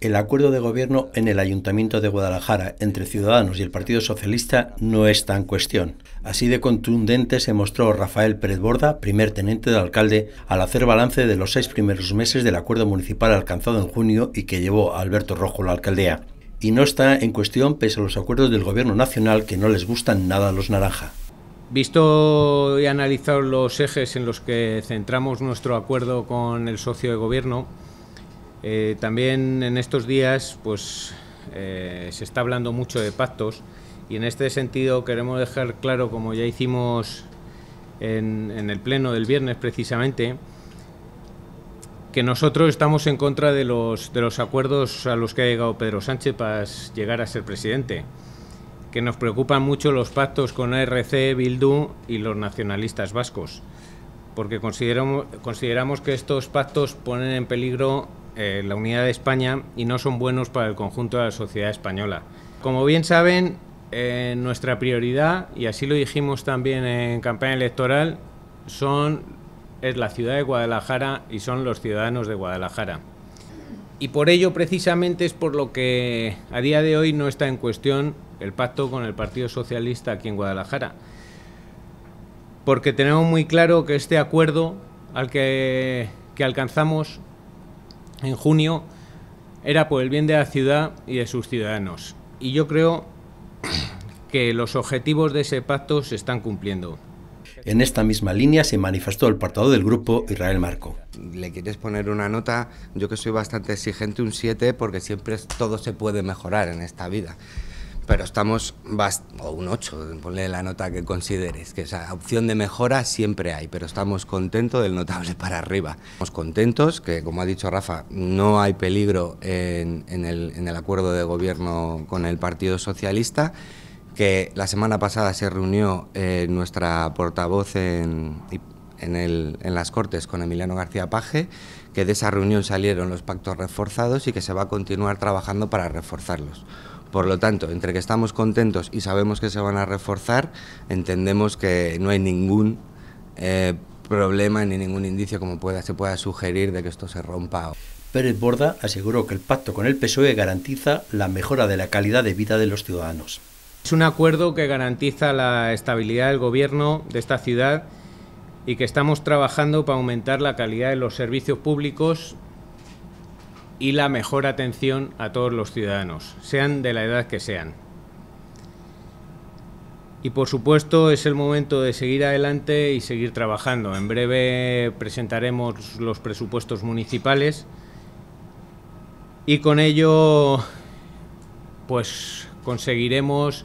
El acuerdo de gobierno en el Ayuntamiento de Guadalajara entre Ciudadanos y el Partido Socialista no está en cuestión. Así de contundente se mostró Rafael Pérez Borda, primer teniente del alcalde, al hacer balance de los seis primeros meses del acuerdo municipal alcanzado en junio y que llevó a Alberto Rojo la alcaldía. Y no está en cuestión pese a los acuerdos del Gobierno Nacional que no les gustan nada a los naranja. Visto y analizado los ejes en los que centramos nuestro acuerdo con el socio de gobierno, eh, también en estos días pues, eh, se está hablando mucho de pactos y en este sentido queremos dejar claro, como ya hicimos en, el pleno del viernes precisamente, que nosotros estamos en contra de los, de los acuerdos a los que ha llegado Pedro Sánchez para llegar a ser presidente, que nos preocupan mucho los pactos con ARC, Bildu y los nacionalistas vascos, porque consideramos, consideramos que estos pactos ponen en peligro eh, la unidad de España y no son buenos para el conjunto de la sociedad española. Como bien saben, eh, nuestra prioridad, y así lo dijimos también en campaña electoral, son, es la ciudad de Guadalajara y son los ciudadanos de Guadalajara. Y por ello precisamente es por lo que a día de hoy no está en cuestión el pacto con el Partido Socialista aquí en Guadalajara. Porque tenemos muy claro que este acuerdo al que alcanzamos en junio era por el bien de la ciudad y de sus ciudadanos. Y yo creo que los objetivos de ese pacto se están cumpliendo. En esta misma línea se manifestó el portavoz del grupo Israel Marco. Le quieres poner una nota, yo que soy bastante exigente, un 7, porque siempre todo se puede mejorar en esta vida pero estamos, o un 8, ponle la nota que consideres, que esa opción de mejora siempre hay, pero estamos contentos del notable para arriba. Estamos contentos que, como ha dicho Rafa, no hay peligro en, el, acuerdo de gobierno con el Partido Socialista, que la semana pasada se reunió eh, nuestra portavoz en, en las Cortes con Emiliano García Paje, que de esa reunión salieron los pactos reforzados y que se va a continuar trabajando para reforzarlos. Por lo tanto, entre que estamos contentos y sabemos que se van a reforzar, entendemos que no hay ningún eh, problema ni ningún indicio como pueda, se pueda sugerir de que esto se rompa. Pérez Borda aseguró que el pacto con el PSOE garantiza la mejora de la calidad de vida de los ciudadanos. Es un acuerdo que garantiza la estabilidad del gobierno de esta ciudad y que estamos trabajando para aumentar la calidad de los servicios públicos y la mejor atención a todos los ciudadanos, sean de la edad que sean. Y por supuesto es el momento de seguir adelante y seguir trabajando. En breve presentaremos los presupuestos municipales y con ello pues conseguiremos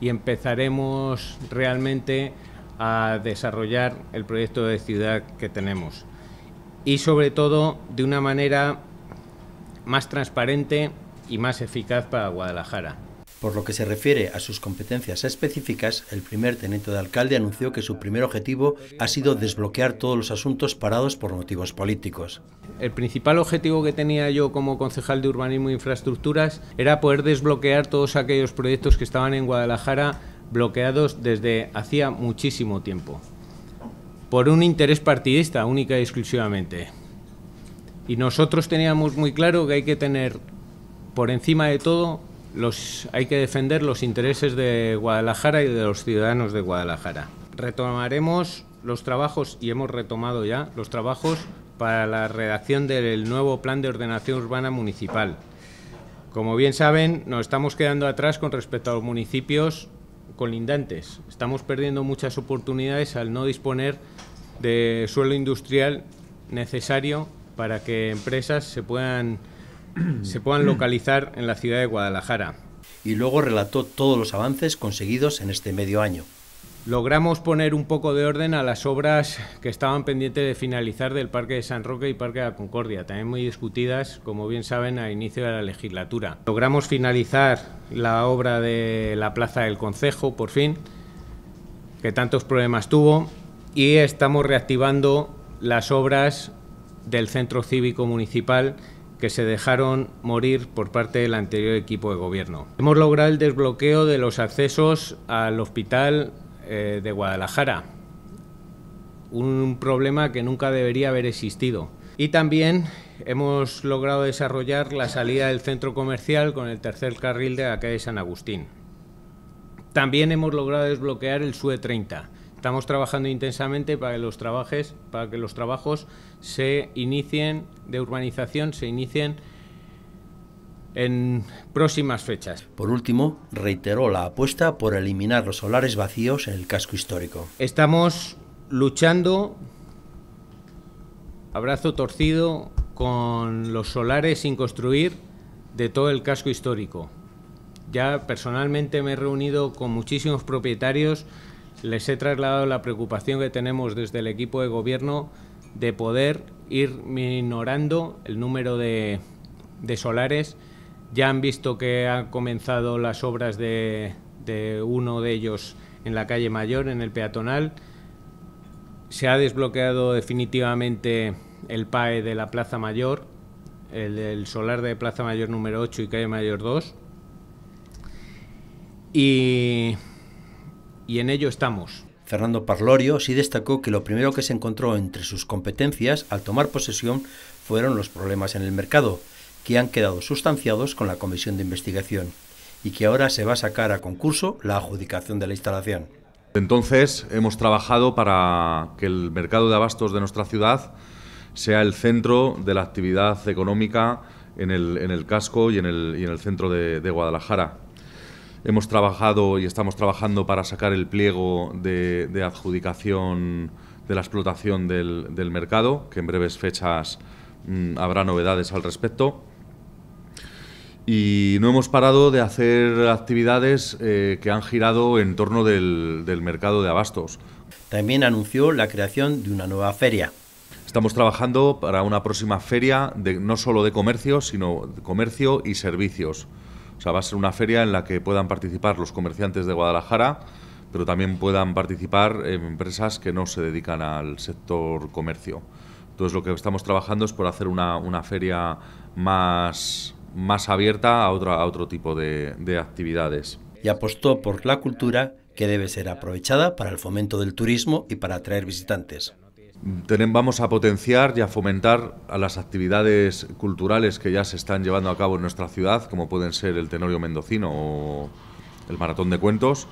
y empezaremos realmente a desarrollar el proyecto de ciudad que tenemos. Y sobre todo de una manera más transparente y más eficaz para Guadalajara. Por lo que se refiere a sus competencias específicas, el primer teniente de alcalde anunció que su primer objetivo ha sido desbloquear todos los asuntos parados por motivos políticos. El principal objetivo que tenía yo como concejal de Urbanismo e Infraestructuras era poder desbloquear todos aquellos proyectos que estaban en Guadalajara bloqueados desde hacía muchísimo tiempo, por un interés partidista única y exclusivamente. Y nosotros teníamos muy claro que hay que tener por encima de todo los hay que defender los intereses de Guadalajara y de los ciudadanos de Guadalajara. Retomaremos los trabajos y hemos retomado ya los trabajos para la redacción del nuevo plan de ordenación urbana municipal. Como bien saben, nos estamos quedando atrás con respecto a los municipios colindantes. Estamos perdiendo muchas oportunidades al no disponer de suelo industrial necesario para que empresas se puedan, se puedan localizar en la ciudad de Guadalajara. Y luego relató todos los avances conseguidos en este medio año. Logramos poner un poco de orden a las obras que estaban pendientes de finalizar del Parque de San Roque y Parque de la Concordia, también muy discutidas, como bien saben, a inicio de la legislatura. Logramos finalizar la obra de la Plaza del Concejo, por fin, que tantos problemas tuvo, y estamos reactivando las obras del centro cívico municipal que se dejaron morir por parte del anterior equipo de gobierno. Hemos logrado el desbloqueo de los accesos al hospital eh, de Guadalajara, un problema que nunca debería haber existido. Y también hemos logrado desarrollar la salida del centro comercial con el tercer carril de la calle San Agustín. También hemos logrado desbloquear el SUE 30, Estamos trabajando intensamente para que los trabajes, para que los trabajos se inicien de urbanización, se inicien en próximas fechas. Por último, reiteró la apuesta por eliminar los solares vacíos en el casco histórico. Estamos luchando abrazo torcido con los solares sin construir de todo el casco histórico. Ya personalmente me he reunido con muchísimos propietarios les he trasladado la preocupación que tenemos desde el equipo de gobierno de poder ir minorando el número de, solares. Ya han visto que han comenzado las obras de, uno de ellos en la calle Mayor, en el peatonal. Se ha desbloqueado definitivamente el PAE de la Plaza Mayor, el solar de Plaza Mayor número 8 y calle Mayor 2. Y y en ello estamos. Fernando Parlorio sí destacó que lo primero que se encontró entre sus competencias al tomar posesión fueron los problemas en el mercado, que han quedado sustanciados con la comisión de investigación y que ahora se va a sacar a concurso la adjudicación de la instalación. Entonces hemos trabajado para que el mercado de abastos de nuestra ciudad sea el centro de la actividad económica en el, casco y en el, centro de Guadalajara hemos trabajado y estamos trabajando para sacar el pliego de, adjudicación de la explotación del, mercado, que en breves fechas mm, habrá novedades al respecto. Y no hemos parado de hacer actividades eh, que han girado en torno del, mercado de abastos. También anunció la creación de una nueva feria. Estamos trabajando para una próxima feria de, no solo de comercio, sino de comercio y servicios. O sea, va a ser una feria en la que puedan participar los comerciantes de Guadalajara, pero también puedan participar empresas que no se dedican al sector comercio. Entonces lo que estamos trabajando es por hacer una, feria más, abierta a, otro tipo de actividades. Y apostó por la cultura que debe ser aprovechada para el fomento del turismo y para atraer visitantes vamos a potenciar y a fomentar a las actividades culturales que ya se están llevando a cabo en nuestra ciudad, como pueden ser el Tenorio Mendocino o el Maratón de Cuentos.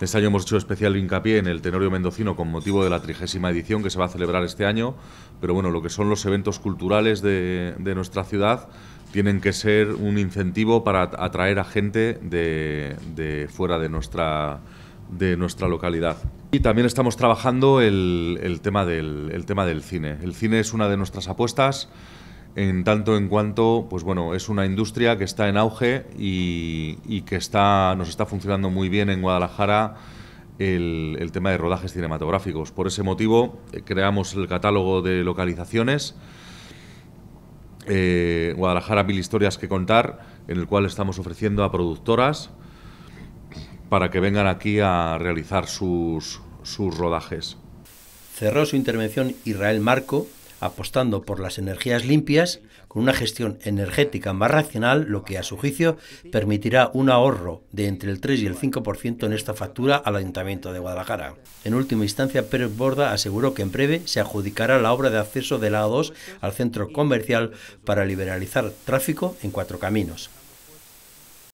Este año hemos hecho especial hincapié en el Tenorio Mendocino con motivo de la trigésima edición que se va a celebrar este año, pero bueno, lo que son los eventos culturales de, nuestra ciudad tienen que ser un incentivo para atraer a gente de, de fuera de nuestra ciudad de nuestra localidad. Y también estamos trabajando el, tema del, tema del, cine. El cine es una de nuestras apuestas, en tanto en cuanto, pues bueno, es una industria que está en auge y, que está, nos está funcionando muy bien en Guadalajara el, tema de rodajes cinematográficos. Por ese motivo, eh, creamos el catálogo de localizaciones. Eh, Guadalajara, mil historias que contar, en el cual estamos ofreciendo a productoras, para que vengan aquí a realizar sus, rodajes. Cerró su intervención Israel Marco apostando por las energías limpias con una gestión energética más racional, lo que a su juicio permitirá un ahorro de entre el 3 y el 5% en esta factura al Ayuntamiento de Guadalajara. En última instancia, Pérez Borda aseguró que en breve se adjudicará la obra de acceso de la A2 al centro comercial para liberalizar tráfico en cuatro caminos.